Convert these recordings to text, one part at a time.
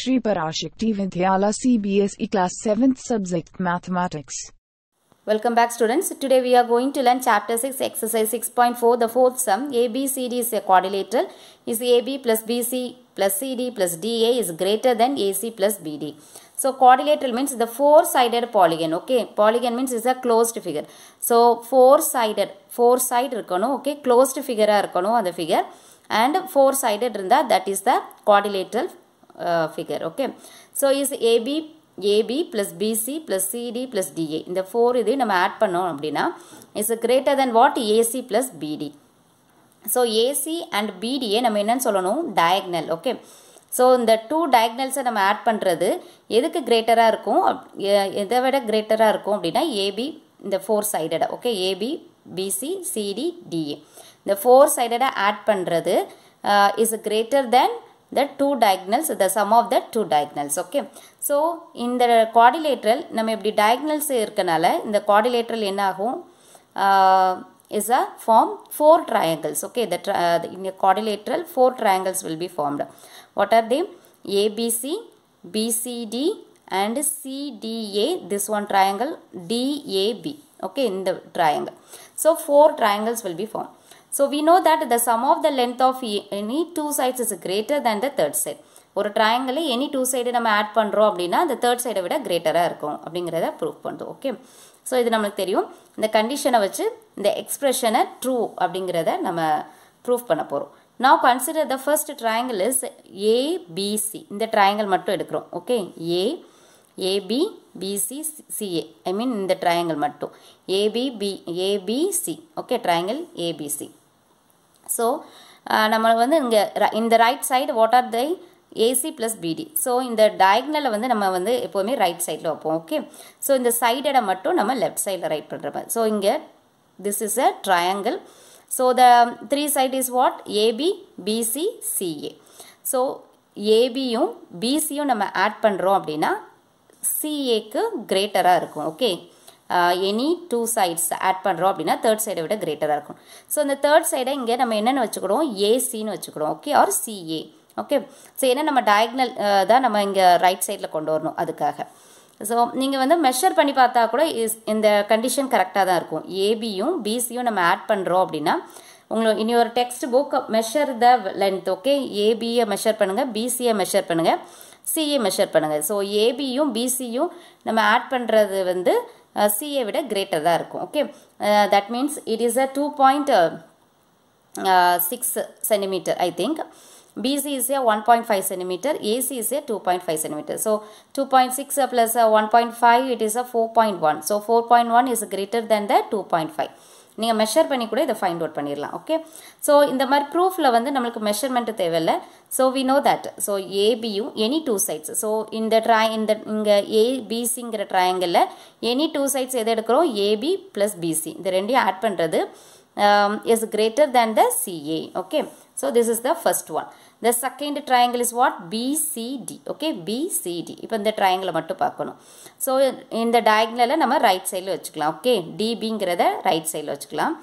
Shri Parashakti Vidyala CBSE class 7th subject mathematics. Welcome back students. Today we are going to learn chapter 6 exercise 6.4 the fourth sum ABCD is a quadrilateral is AB plus BC plus CD plus DA is greater than AC plus BD. So quadrilateral means the four sided polygon okay polygon means is a closed figure. So four sided four side இருக்கணும் okay closed figure இருக்கணும் அந்த figure and four sided இருந்தா that is the quadrilateral Uh, figure okay so is ab AB plus PC plus CD plus DA இந்த four இது நம்ம add பண்ணோம் அப்படின்னா it's greater than what AC plus BD so AC and பிடிஏ நம்ம என்னன்னு சொல்லணும் டயக்னல் ஓகே ஸோ இந்த டூ டயக்னல்ஸை நம்ம ஆட் பண்ணுறது எதுக்கு கிரேட்டராக இருக்கும் எதை விட கிரேட்டராக இருக்கும் அப்படின்னா ஏபி இந்த ஃபோர் சைடடாக okay AB BC CD DA இந்த ஃபோர் சைடடாக ஆட் பண்ணுறது is greater than the two diagonals, the sum of the two diagonals. Okay. so in so இந்த குவாடிலேட்ரல் நம்ம இப்படி டயக்னல்ஸ் the quadrilateral குவாடிலேட்ரல் என்ன ஆகும் is a form four triangles okay the uh, in a quadrilateral four triangles will be formed what are they abc bcd and cda this one triangle dab okay in the triangle so four triangles will be formed So we know that the sum of the length of e, any two sides is greater than the third side. ஒரு triangle any two side நம்ம add பண்ணுறோம் அப்படின்னா அந்த third சைடை விட கிரேட்டராக இருக்கும் அப்படிங்கிறத prove பண்ணுறோம் ஓகே ஸோ இது நம்மளுக்கு தெரியும் இந்த கண்டிஷனை வச்சு இந்த எக்ஸ்ப்ரெஷனை ட்ரூ அப்படிங்கிறத நம்ம ப்ரூவ் பண்ண போகிறோம் நான் consider the first triangle is ABC இந்த ட்ரையாங்கிள் மட்டும் எடுக்கிறோம் okay A AB BC CA I mean இந்த ட்ரையாங்கிள் மட்டும் ABB ABC okay triangle ABC so uh, நம்ம வந்து இங்கே இந்த right side what are they AC plus BD so இந்த டயக்னலை வந்து நம்ம வந்து எப்போவுமே ரைட் சைடில் வைப்போம் ஓகே ஸோ இந்த சைடடை மட்டும் நம்ம லெஃப்ட் சைடில் ரைட் பண்ணுறப்ப ஸோ இங்கே this is a triangle so the three side is what AB BC CA so ஏபியும் பிசியும் நம்ம ஆட் பண்ணுறோம் அப்படின்னா சிஏக்கு கிரேட்டராக இருக்கும் okay any two sides add பண்ணுறோம் அப்படின்னா தேர்ட் சைடை விட கிரேட்டராக இருக்கும் ஸோ அந்த தேர்ட் சைடை இங்கே நம்ம என்னென்னு வச்சுக்கிறோம் ஏசின்னு வச்சுக்கிறோம் okay or CA okay so ஏன்னா நம்ம டயக்னல் தான் நம்ம இங்கே ரைட் சைடில் கொண்டு வரணும் அதுக்காக ஸோ நீங்கள் வந்து மெஷர் பண்ணி பார்த்தா கூட இஸ் இந்த கண்டிஷன் கரெக்டாக தான் இருக்கும் ஏபியும் பிசியும் நம்ம ஆட் பண்ணுறோம் அப்படின்னா உங்களுக்கு இனி ஒரு text book measure the length okay ஏபியை மெஷர் பண்ணுங்கள் பிசியை மெஷர் பண்ணுங்கள் சிஏ மெஷர் பண்ணுங்கள் ஸோ ஏபியும் பிசியும் நம்ம ஆட் பண்ணுறது வந்து Uh, C A விட a தான் இருக்கும் okay that uh, that means it is a 2.6 point six centimetre BC is a 1.5 centimeter, AC is a 2.5 centimeter. So 2.6 plus uh, 1.5 it is a 4.1. So 4.1 is greater than the 2.5. நீங்கள் measure பண்ணி கூட இதை find out பண்ணிடலாம் okay so இந்த மாதிரி ப்ரூஃபில் வந்து நம்மளுக்கு மெஷர்மெண்ட்டு தேவையில்லை ஸோ வி நோ தட் ஸோ ஏபியும் எனி டூ சைட்ஸ் ஸோ இந்த ட்ரா இந்த இங்கே ஏபிசிங்கிற ட்ரையாங்கிளில் எனி டூ சைட்ஸ் எது எடுக்கிறோம் ஏபி ப்ளஸ் பிசி இந்த ரெண்டையும் ஆட் பண்ணுறது is greater than the CA okay so this is the first one the second triangle is what BCD okay BCD இப்போ இந்த ட்ரையாங்கிளை மட்டும் பார்க்கணும் ஸோ இந்த டயக்னலை நம்ம ரைட் சைடில் வச்சுக்கலாம் ஓகே டிபிங்கிறத ரைட் சைடில் வச்சுக்கலாம்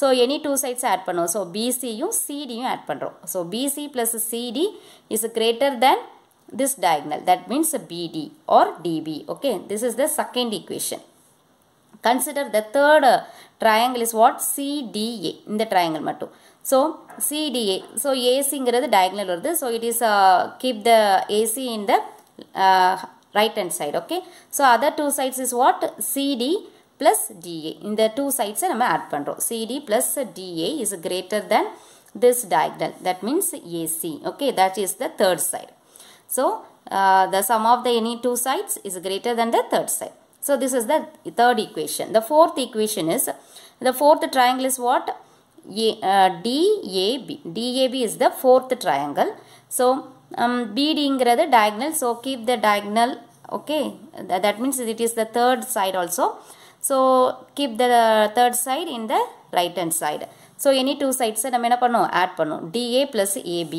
so any two sides add பண்ணுவோம் ஸோ பிசியும் சிடியும் ஆட் பண்ணுறோம் so BC plus CD is greater than this diagonal that means BD or DB okay this is the second equation Consider the third triangle is what? CDA. in the triangle மட்டும். So, CDA. So, AC the diagonal வருது. So, it is uh, keep the AC in the uh, right hand side. Okay. So, other two sides is what? CD plus DA. in the two sides நம்ம add பண்ணிரும். CD plus DA is greater than this diagonal. That means AC. Okay. That is the third side. So, uh, the sum of the any two sides is greater than the third side. So this is the third equation. The fourth equation is, the fourth triangle is what? A, uh, DAB. DAB is the fourth triangle. So um, BD ingradha diagonal. So keep the diagonal. Okay. Th that means it is the third side also. So keep the uh, third side in the right hand side. So any two sides நம்ம என்ன பண்ணோம் add பண்ணோம் DA plus AB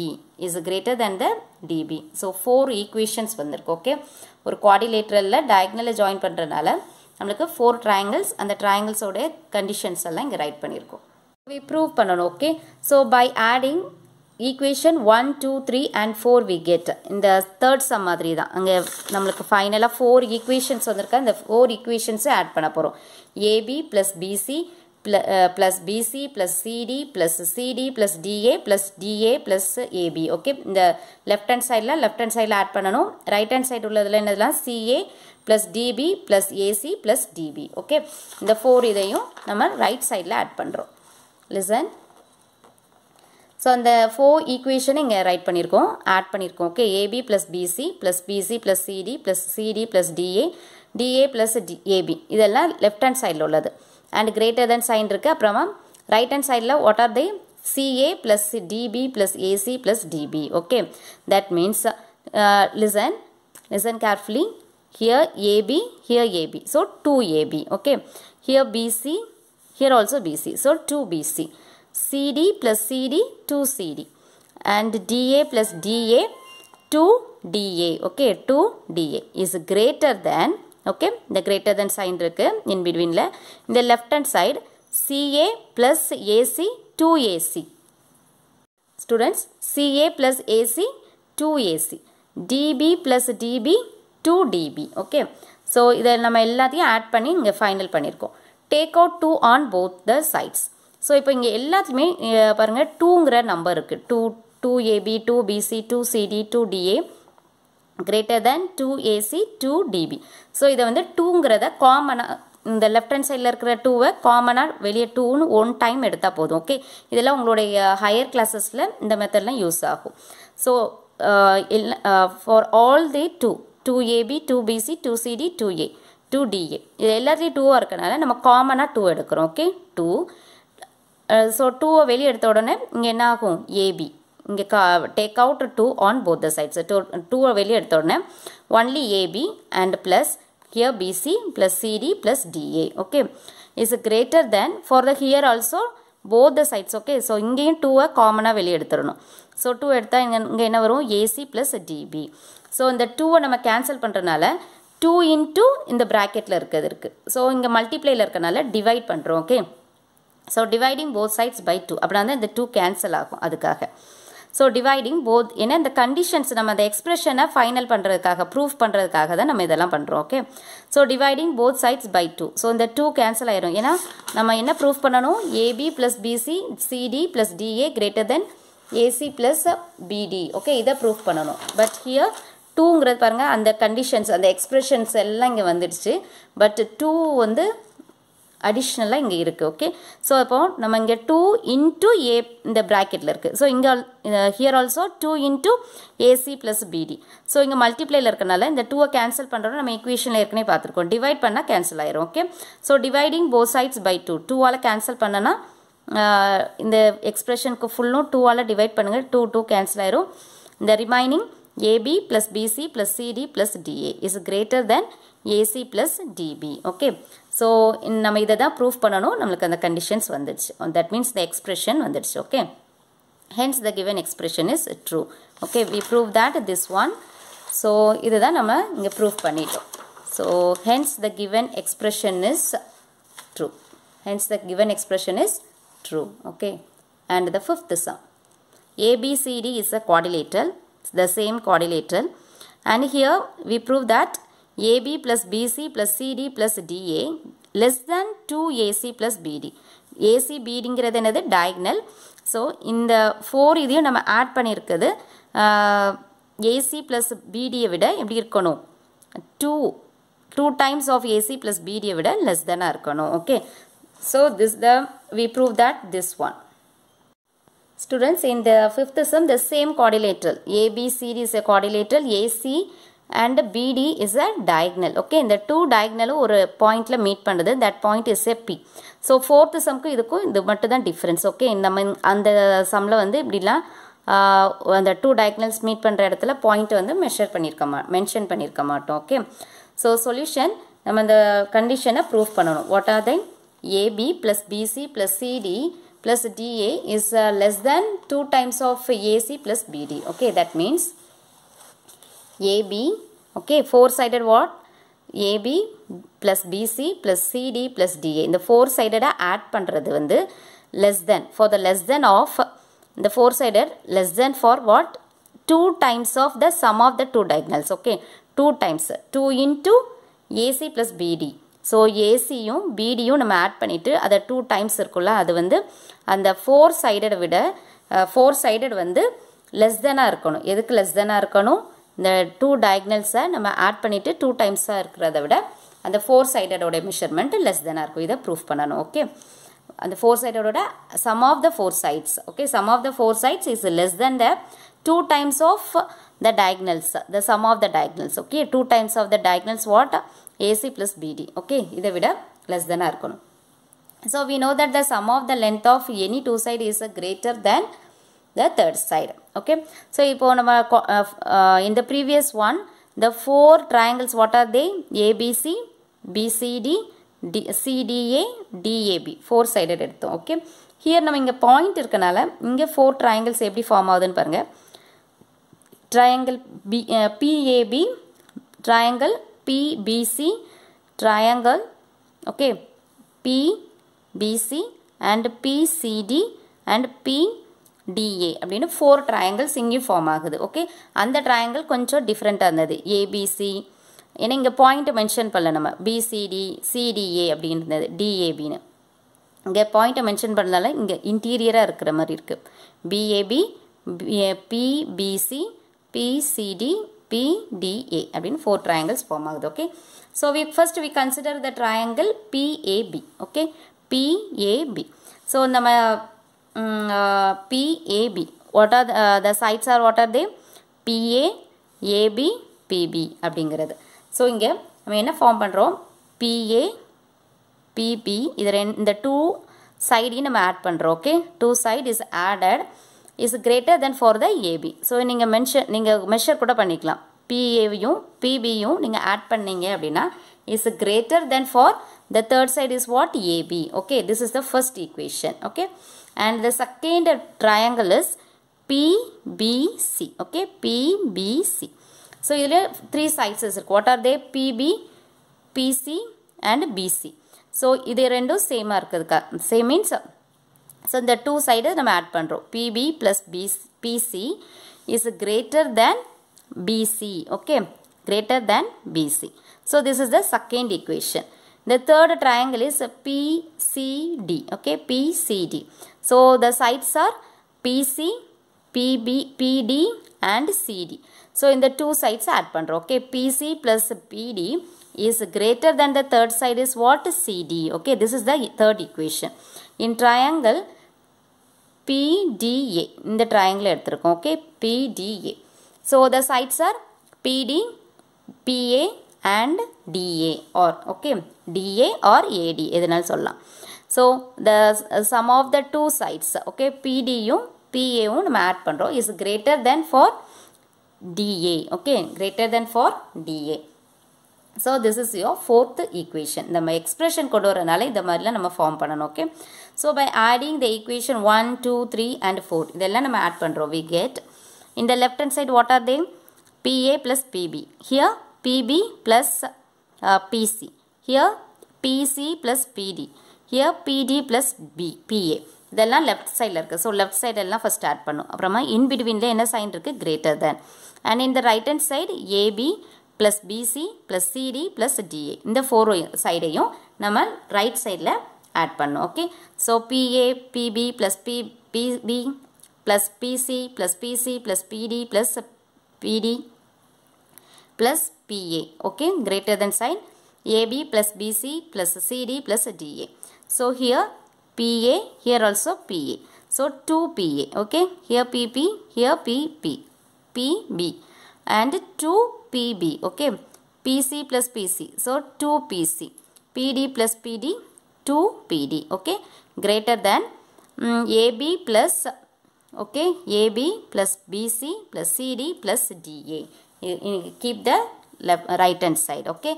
is greater than the DB. So four equations வந்திருக்கு okay. ஒரு குவாடிலேட்டரில் டயக்னலில் join பண்ணுறதுனால நம்மளுக்கு four triangles அந்த ட்ரையாங்கிள்ஸோடைய conditions எல்லாம் இங்கே ரைட் பண்ணியிருக்கோம் வி ப்ரூவ் பண்ணணும் okay so by adding equation one two three and four we get இந்த தேர்ட் சம் மாதிரி தான் அங்கே நம்மளுக்கு ஃபைனலாக ஃபோர் ஈக்குவேஷன்ஸ் வந்திருக்கா இந்த ஃபோர் ஈக்குவேஷன்ஸும் ஆட் பண்ண போகிறோம் AB plus BC Uh, plus BC plus CD plus CD plus DA plus DA plus AB okay இந்த லெஃப்ட் ஹேண்ட் சைடில் லெஃப்ட் ஹேண்ட் சைடில் ஆட் பண்ணணும் ரைட் ஹேண்ட் சைடு உள்ளதில் என்னதுலாம் CA plus DB plus AC plus DB okay இந்த four இதையும் நம்ம right சைடில் ஆட் பண்ணுறோம் லிசன் ஸோ அந்த ஃபோர் ஈக்குவேஷன் இங்கே ரைட் பண்ணியிருக்கோம் ஆட் பண்ணியிருக்கோம் okay AB plus PC plus PC plus CD plus CD plus DA DA plus D AB இதெல்லாம் லெஃப்ட் ஹேண்ட் சைடில் உள்ளது and greater than sign இருக்கு அப்பிரமாம் right hand side sideல் what are they CA plus DB plus AC plus DB okay that means uh, listen listen carefully here AB here AB so 2AB okay here BC here also BC so 2BC CD plus CD 2CD and DA plus DA 2DA okay 2DA is greater than okay இந்த greater than sign இருக்குது in பிட்வீனில் இந்த left hand side CA plus AC two AC students CA plus AC two AC DB plus DB two DB okay so இதை நம்ம எல்லாத்தையும் add பண்ணி இங்கே final பண்ணியிருக்கோம் take out two on both the sides so இப்போ இங்கே எல்லாத்துலேயுமே பாருங்கள் டூங்கிற நம்பர் இருக்குது two two AB two PC two CD two DA greater than two AC two DP so இதை வந்து டூங்கிறத காமனாக இந்த லெஃப்ட் ஹேண்ட் சைடில் இருக்கிற டூவை காமனாக வெளியே டூன்னு ஒன் டைம் எடுத்தால் போதும் ஓகே இதெல்லாம் உங்களுடைய ஹையர் classesல இந்த methodல் யூஸ் ஆகும் so for all the two two AB two PC two CD two A two DA இது எல்லார்தி டூவாக இருக்கனால நம்ம காமனாக டூ எடுக்கிறோம் ஓகே டூ ஸோ டூவை வெளியே எடுத்த உடனே இங்கே என்ன ஆகும் ஏபி இங்கே கா take out two on both the sides two டூவை வெளியே எடுத்த உடனே only AB and plus here BC plus CD plus DA okay is greater than for the here also both the sides okay so இங்கேயும் டூவை காமனாக வெளியே எடுத்துடணும் so two எடுத்தால் இங்கே இங்கே என்ன வரும் ஏசி ப்ளஸ் டிபி ஸோ இந்த டூவை நம்ம கேன்சல் பண்ணுறனால டூ இன்டூ இந்த ப்ராக்கெட்டில் இருக்கிறது இருக்குது ஸோ இங்கே மல்டிப்ளேயில் இருக்கனால டிவைட் பண்ணுறோம் okay so dividing both sides by two அப்படின்னா இந்த டூ கேன்சல் ஆகும் அதுக்காக ஸோ டிவைடிங் போத் ஏன்னா இந்த கண்டிஷன்ஸ் நம்ம அந்த எக்ஸ்பிரஷனை ஃபைனல் பண்ணுறதுக்காக ப்ரூஃப் பண்ணுறதுக்காக தான் நம்ம இதெல்லாம் பண்ணுறோம் okay so dividing both sides by two so இந்த டூ கேன்சல் ஆயிரும் ஏன்னா நம்ம என்ன ப்ரூஃப் பண்ணணும் AB plus BC CD plus DA greater than AC plus பிடி ஓகே இதை ப்ரூஃப் பண்ணணும் பட் ஹியர் டூங்கிறது பாருங்கள் அந்த கண்டிஷன்ஸ் அந்த எக்ஸ்ப்ரெஷன்ஸ் எல்லாம் இங்கே வந்துடுச்சு பட் டூ வந்து அடிஷ்னலாக இங்கே இருக்குது ஓகே ஸோ அப்போது நம்ம இங்கே டூ இன்ட்டு ஏ இந்த ப்ராக்கெட்டில் இருக்குது ஸோ இங்கே here also two into AC plus BD so இங்கே மல்டிப்ளையில் இருக்கனால இந்த டூவை கேன்சல் பண்ணுறோம் நம்ம ஈக்குவேஷனில் ஏற்கனவே பார்த்துருக்கோம் டிவைட் பண்ணால் கேன்சல் ஆயிரும் okay so dividing both sides by two டூவால் கேன்சல் பண்ணனா uh, இந்த எக்ஸ்ப்ரெஷனுக்கு ஃபுல்லும் டூவால் டிவைட் பண்ணுங்கள் டூ டூ கேன்சல் ஆயிரும் இந்த remaining AB plus PC plus CD plus DA is greater than AC plus DB. Okay. So, in namaidada proof panano, namakanda conditions vandach. That means the expression vandach. Okay. Hence, the given expression is true. Okay. We prove that this one. So, idada nama inga proof panito. So, hence the given expression is true. Hence, the given expression is true. Okay. And the fifth sum. ABCD is a quadrilateral. The same quadrilateral. And here we prove that. AB plus PC plus CD plus DA less than two AC plus BD AC பிடிங்கிறது என்னது diagonal so இந்த four இதையும் நம்ம add இருக்குது. AC plus பிடியை விட எப்படி இருக்கணும் two two times of AC plus பிடியை விட லெஸ் தெனாக இருக்கணும் okay so this the we prove that this one Students, in the fifth sum, the same quadrilateral. ABCD is a quadrilateral. AC and BD is a diagonal okay இந்த two டயக்னலும் ஒரு பாயிண்டில் meet பண்ணுது that point is a P so fourth சம்க்கும் இதுக்கும் இது மட்டும் தான் டிஃப்ரென்ஸ் ஓகே நம்ம அந்த சம்மில் வந்து இப்படிலாம் அந்த டூ டயக்னல்ஸ் மீட் பண்ணுற இடத்துல பாயிண்ட் வந்து மெஷர் பண்ணியிருக்க மா மென்ஷன் பண்ணியிருக்க மாட்டோம் ஓகே ஸோ சொல்யூஷன் நம்ம இந்த கண்டிஷனை ப்ரூவ் பண்ணணும் what are then AB plus PC plus CD plus DA is uh, less than 2 times of AC plus BD. Okay, that means AB, okay, four-sided what? AB plus BC plus CD plus DA. இந்த four-sided add பண்டுரது வந்து less than, for the less than of, இந்த four-sided less than for what? 2 times of the sum of the two diagonals, okay, 2 times, 2 into AC plus BD. So, AC யும் BD யும் நம்ம add பண்ணிவிட்டு அது two times இருக்குள்ளா, அது வந்து அந்த four sided விட ஃபோர் sided வந்து லெஸ் தெனாக இருக்கொணும். எதுக்கு லெஸ் தெனாக இருக்கொணும்? the two diagonals நம்ம add பண்ணிட்டு two times are இருக்கறத விட The four sided ஓட measurement is less than ஆ இருக்கும் இத ப்ரூஃப் பண்ணனும் ஓகே அந்த four sided ஓட sum of the four sides okay sum of the four sides is less than the two times of the diagonals the sum of the diagonals okay two times of the diagonals what ac plus bd okay இத விட less than ah so we know that the sum of the length of any two side is greater than the third side okay so இப்போது நம்ம இந்த previous one the four four what are they ABC BCD D CDA DAB four sided எடுத்தோம் okay here நம்ம இங்கே point இருக்கனால இங்கே four triangles எப்படி form ஆகுதுன்னு பாருங்கள் triangle P PAB triangle PBC triangle okay PBC and PCD and P DA அப்படின்னு four triangles இங்கேயும் ஃபார்ம் ஆகுது ஓகே அந்த ட்ரையாங்கிள் கொஞ்சம் டிஃப்ரெண்ட்டாக இருந்தது ஏபிசி ஏன்னா இங்கே பாயிண்ட்டை மென்ஷன் பண்ணல நம்ம பிசிடி சிடிஏ அப்படின்னு இருந்தது டிஏபின்னு இங்கே பாயிண்ட்டை மென்ஷன் பண்ணதால இங்கே இன்டீரியராக இருக்கிற மாதிரி இருக்குது பிஏபி பிபிசி பிசிடி பிடிஏ அப்படின்னு ஃபோர் triangles ஃபார்ம் ஆகுது okay so we first we consider the triangle PAB okay PAB so நம்ம um, uh, PAB. What are the, uh, the sides are what are they? PA, AB, PB அப்படிங்கிறது so இங்கே நம்ம என்ன form பண்ணுறோம் BA BP இது ரெண்டு இந்த two சைடையும் நம்ம ஆட் பண்ணுறோம் okay two side is added is greater than for the AB so நீங்கள் மென்ஷன் நீங்கள் மெஷர் கூட பண்ணிக்கலாம் பிஏவியும் பிபியும் நீங்கள் ஆட் பண்ணீங்க அப்படின்னா is greater than for the third side is what AB okay this is the first equation okay and the second triangle is PBC okay PBC so here three sizes இருக்கு what are they PB PC and BC so இது ரெண்டும் same. same means so the two sides are add பண்ணுறோம் PB plus PC is greater than BC okay greater than BC so this is the second equation the third triangle is PCD okay PCD so the sides are PC, PB, PD and CD. So in the two sides add one. okay PC plus PD is greater than the third side is what CD okay this is the third equation. In triangle PDA in the triangle okay PDA. So the sides are PD, PA and DA or okay DA or AD எதுனால் so, the uh, sum of the two sides, okay, PDயும் PAவும் நம்ம add பண்ணிரும் is greater than for DA, okay, greater than for DA. So, this is your fourth equation. The expression கொண்டு வரனால இந்த மாதிரில நம்ம form பண்ணணும், okay. So, by adding the equation 1, 2, 3 and 4, இதெல்லாம் நம்ம add பண்ணிரும், we get. In the left hand side, what are they? PA plus PB. Here, PB plus uh, PC. Here, PC plus PD. Here PD plus P PA இதெல்லாம் left சைடில் இருக்குது so left sideல்லாம் first start பண்ணும் அப்புறமா in பிட்வீனில் என்ன sign இருக்குது greater than and the right hand side AB plus PC plus CD plus DA இந்த ஃபோர் சைடையும் நம்ம ரைட் சைடில் ஆட் பண்ணும் okay so PA PB plus P PB plus PC plus PC plus PD plus PD plus PA okay than than AB AB plus PC plus CD plus DA So here PA, here also PA. So 2 PA, okay. Here PP, here PP, PB and 2 PB, okay. PC plus PC, so 2 PC. PD plus PD, 2 PD, okay. Greater than um, mm, AB plus, okay, AB plus BC plus CD plus DA. You, you keep the left, right hand side, okay.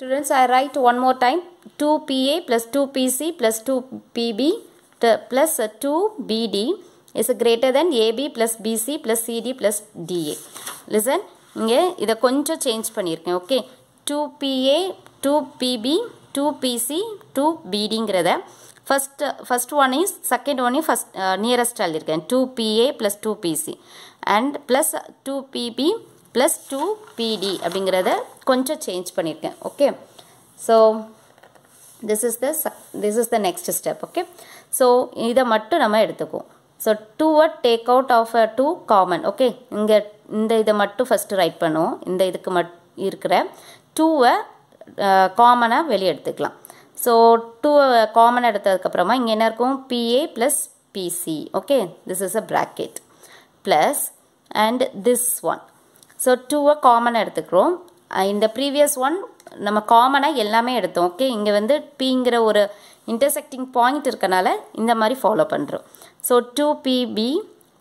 Right one Students, I write one more time 2PA plus 2PC plus 2PB plus 2BD is greater than AB plus PC plus CD plus DA Listen, இங்கே இதை கொஞ்சம் change பண்ணியிருக்கேன் okay two PA two PB two PC two பிடிங்கிறத first one is second ஒனையும் first nearest எழுதியிருக்கேன் two PA plus two PC and plus two PB plus two PD அப்படிங்கிறத கொஞ்சம் change பண்ணியிருக்கேன் okay so this is the this is the next step okay so இதை மட்டும் நம்ம எடுத்துக்குவோம் ஸோ two at take out of a two common okay இங்கே இந்த இதை மட்டும் ஃபஸ்ட்டு ரைட் பண்ணுவோம் இந்த இதுக்கு மட் இருக்கிற டூவை காமனாக வெளியே எடுத்துக்கலாம் ஸோ டூ காமன் எடுத்ததுக்கப்புறமா இங்கே என்ன இருக்கும் PA plus PC okay this is a bracket plus and this one so டூவை காமன் எடுத்துக்கிறோம் இந்த ப்ரீவியஸ் ஒன் நம்ம காமனாக எல்லாமே எடுத்தோம் ஓகே இங்கே வந்து பிங்கிற ஒரு இன்டர்செக்டிங் பாயிண்ட் இருக்கனால இந்த மாதிரி ஃபாலோ பண்ணுறோம் so two PB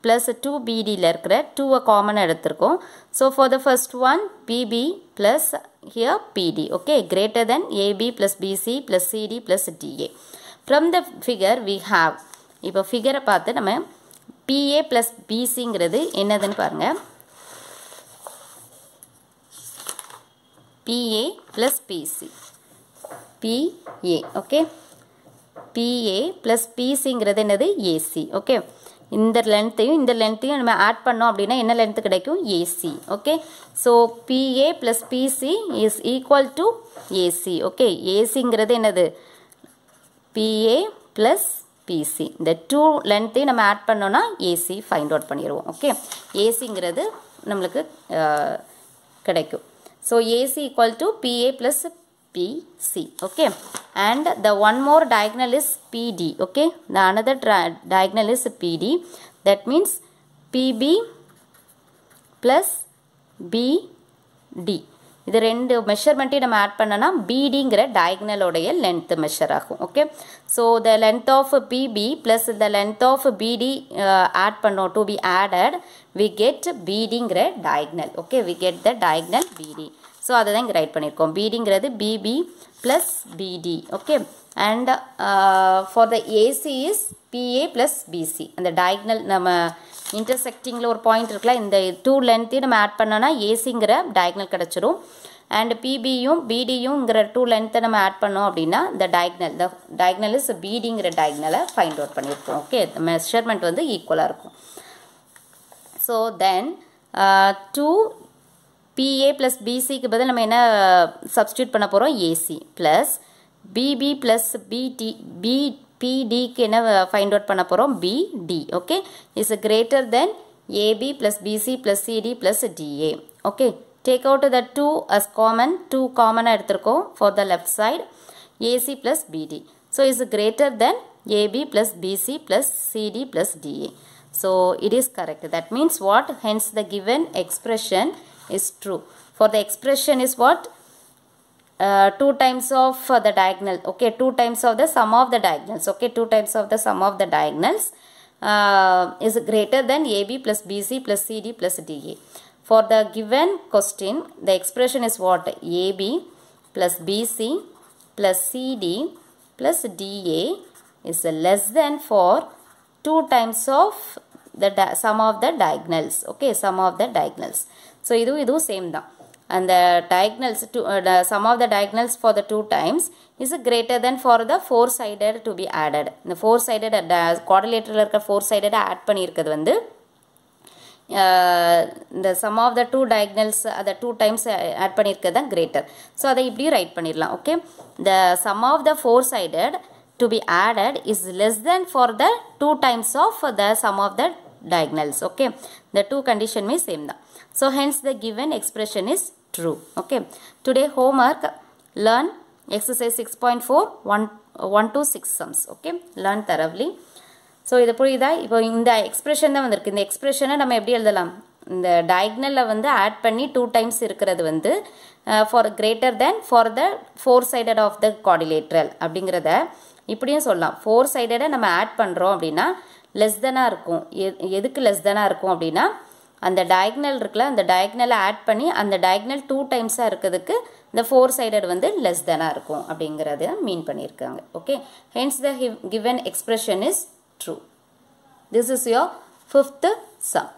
plus two பிடியில் இருக்கிற டூவை காமனாக எடுத்திருக்கோம் so for the first one PB plus here PD okay greater than AB plus PC plus CD plus DA from the figure we have இப்போ ஃபிகரை பார்த்து நம்ம பிஏ ப்ளஸ் பிசிங்கிறது என்னதுன்னு பாருங்கள் PA plus PC PA ஓகே PA plus PCங்கிறது என்னது AC okay இந்த லென்த்தையும் இந்த லென்த்தையும் நம்ம ஆட் பண்ணோம் அப்படின்னா என்ன லென்த்து கிடைக்கும் AC okay so PA plus PC is equal to AC okay ஏசிங்கிறது என்னது பிஏ ப்ளஸ் பிசி இந்த டூ லென்த்தையும் நம்ம ஆட் பண்ணோன்னா ஏசி ஃபைண்ட் அவுட் பண்ணிடுவோம் ஓகே ஏசிங்கிறது நம்மளுக்கு கிடைக்கும் So AC equal to PA plus PC. Okay. And the one more diagonal is PD. Okay. The another diagonal is PD. That means PB plus BD. இது ரெண்டு மெஷர்மெண்ட்டையும் நம்ம add பண்ணோன்னா பிடிங்கிற டயக்னலோடைய லென்த் மெஷர் ஆகும் okay so the length of PB plus the length of PD add பண்ணோம் to P added BD get diagonal diagonal okay get the the diagonal BD so அதை தான் இங்கே ரைட் பண்ணியிருக்கோம் BB பிபி ப்ளஸ் பிடி okay and for the AC is PA plus PC அந்த diagonal நம்ம intersectingல ஒரு பாயிண்ட் இருக்குல்ல இந்த டூ லென்த்தையும் நம்ம ஆட் பண்ணோன்னா ஏசிங்கிற டயக்னல் கிடச்சிரும் அண்ட் பிபியும் பிடியுங்கிற டூ லென்த்தை நம்ம ஆட் பண்ணோம் அப்படின்னா இந்த diagonal the diagonal is diagonal டயக்னலை ஃபைண்ட் அவுட் பண்ணியிருக்கோம் ஓகே மெஷர்மெண்ட் வந்து ஈக்குவலாக இருக்கும் so then two PA plus பிசிக்கு பதில் நம்ம என்ன சப்ஸ்டியூட் பண்ண போகிறோம் AC plus PB plus PD P பிடிக்கு என்ன ஃபைண்ட் uh, அவுட் பண்ண போகிறோம் PD okay is greater than AB plus PC plus CD plus DA okay take out the two as common two காமனாக எடுத்திருக்கோம் for the left side AC plus BD so is greater than AB plus PC plus CD plus DA So it is correct. That means what? Hence the given expression is true. For the expression is what? Uh, 2 times of uh, the diagonal. Okay, 2 times of the sum of the diagonals. Okay, 2 times of the sum of the diagonals uh, is greater than AB plus BC plus CD plus DA. For the given question, the expression is what? AB plus BC plus CD plus DA is less than for 2 times of the sum of the diagonals okay sum of the diagonals so idu idu same da and the diagonals to uh, the sum of the diagonals for the two times is greater than for the four sided to be added the four sided uh, quadrilateral irka four sided add pannirukadhu vandu uh, the sum of the two diagonals uh, the two times uh, add pannirukadha greater so adha ipdi write pannirlam okay the sum of the four sided to be added is less than for the two times of the sum of the diagonals okay the two condition may same da so hence the given expression is true okay today homework learn exercise 6.4 1 1 to 6 sums okay learn thoroughly so இது புரியுதா இப்போ இந்த expression தான் வந்திருக்கு இந்த எக்ஸ்ப்ரெஷனை நம்ம எப்படி எழுதலாம் இந்த டயக்னலில் வந்து ஆட் பண்ணி டூ டைம்ஸ் இருக்கிறது வந்து for greater than for the four sided of the quadrilateral அப்படிங்கிறத இப்படியும் சொல்லலாம் ஃபோர் சைடடாக நம்ம ஆட் பண்ணுறோம் அப்படின்னா லெஸ் தனாக இருக்கும் எதுக்கு லெஸ் தனாக இருக்கும் அப்படின்னா அந்த டயக்னல் இருக்குல்ல அந்த டயக்னலை ஆட் பண்ணி அந்த டயக்னல் டூ டைம்ஸாக இருக்கிறதுக்கு இந்த ஃபோர் சைடட் வந்து லெஸ் தனாக இருக்கும் அப்படிங்கிறத மீன் பண்ணியிருக்காங்க okay hence the given expression is true this is your fifth some